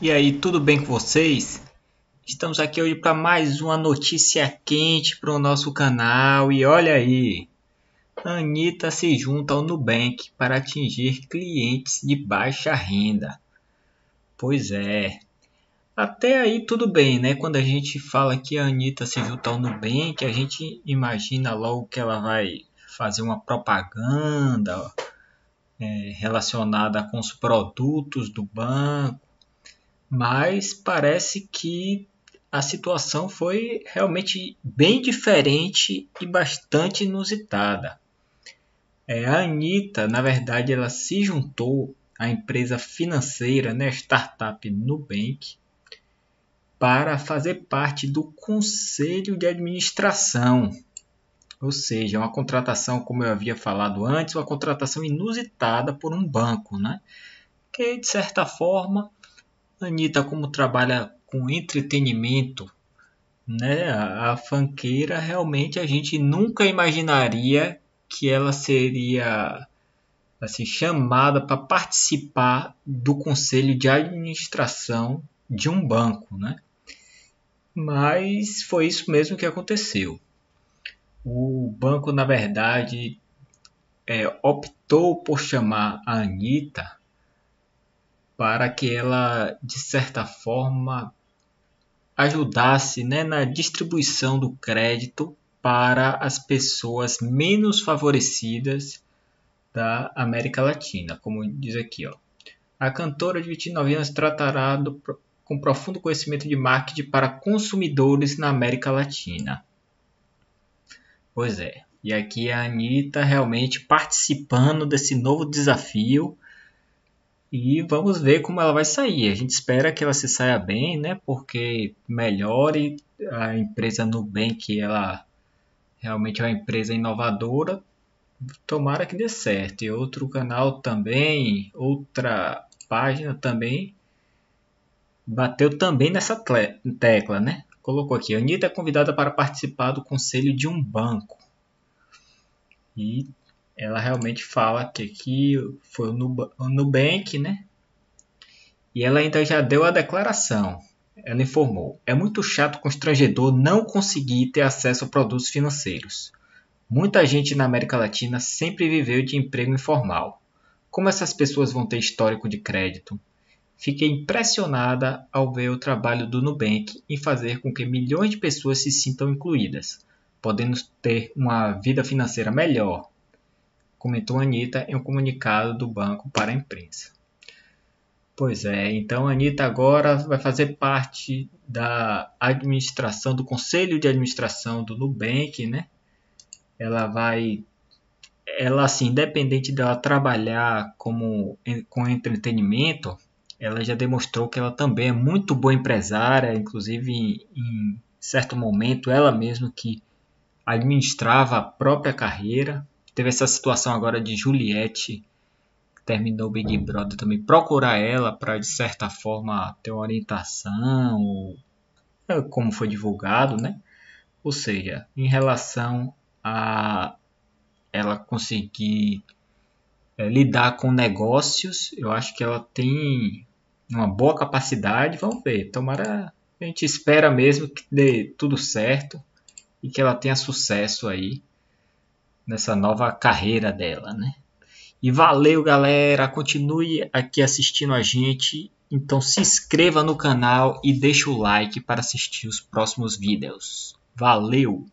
e aí, tudo bem com vocês? Estamos aqui hoje para mais uma notícia quente para o nosso canal e olha aí, Anitta se junta ao Nubank para atingir clientes de baixa renda. Pois é, até aí tudo bem, né? Quando a gente fala que a Anitta se junta ao Nubank, a gente imagina logo que ela vai fazer uma propaganda, é, relacionada com os produtos do banco, mas parece que a situação foi realmente bem diferente e bastante inusitada. É, a Anitta, na verdade, ela se juntou à empresa financeira, né, startup Nubank, para fazer parte do conselho de administração. Ou seja, uma contratação, como eu havia falado antes, uma contratação inusitada por um banco, né? Que de certa forma Anitta, como trabalha com entretenimento, né? A, a fanqueira realmente a gente nunca imaginaria que ela seria assim chamada para participar do conselho de administração de um banco, né? Mas foi isso mesmo que aconteceu. O banco, na verdade, é, optou por chamar a Anitta para que ela, de certa forma, ajudasse né, na distribuição do crédito para as pessoas menos favorecidas da América Latina, como diz aqui. Ó. A cantora de 29 anos tratará do, com profundo conhecimento de marketing para consumidores na América Latina. Pois é, e aqui é a Anitta realmente participando desse novo desafio e vamos ver como ela vai sair. A gente espera que ela se saia bem, né? Porque melhore a empresa Nubank, ela realmente é uma empresa inovadora. Tomara que dê certo. E outro canal também, outra página também, bateu também nessa tecla, né? Colocou aqui, Anitta é convidada para participar do conselho de um banco. E ela realmente fala que aqui foi o Nubank, né? E ela então já deu a declaração. Ela informou: é muito chato, constrangedor não conseguir ter acesso a produtos financeiros. Muita gente na América Latina sempre viveu de emprego informal. Como essas pessoas vão ter histórico de crédito? Fiquei impressionada ao ver o trabalho do Nubank em fazer com que milhões de pessoas se sintam incluídas, podendo ter uma vida financeira melhor, comentou Anitta em um comunicado do banco para a imprensa. Pois é, então a Anitta agora vai fazer parte da administração, do conselho de administração do Nubank, né? Ela vai, ela assim, independente dela trabalhar como, com entretenimento, ela já demonstrou que ela também é muito boa empresária, inclusive em, em certo momento ela mesma que administrava a própria carreira, Teve essa situação agora de Juliette, que terminou o Big Brother também. Procurar ela para, de certa forma, ter uma orientação, ou, é, como foi divulgado, né? Ou seja, em relação a ela conseguir é, lidar com negócios, eu acho que ela tem uma boa capacidade. Vamos ver, tomara. A gente espera mesmo que dê tudo certo e que ela tenha sucesso aí nessa nova carreira dela, né? E valeu, galera. Continue aqui assistindo a gente. Então se inscreva no canal e deixa o like para assistir os próximos vídeos. Valeu!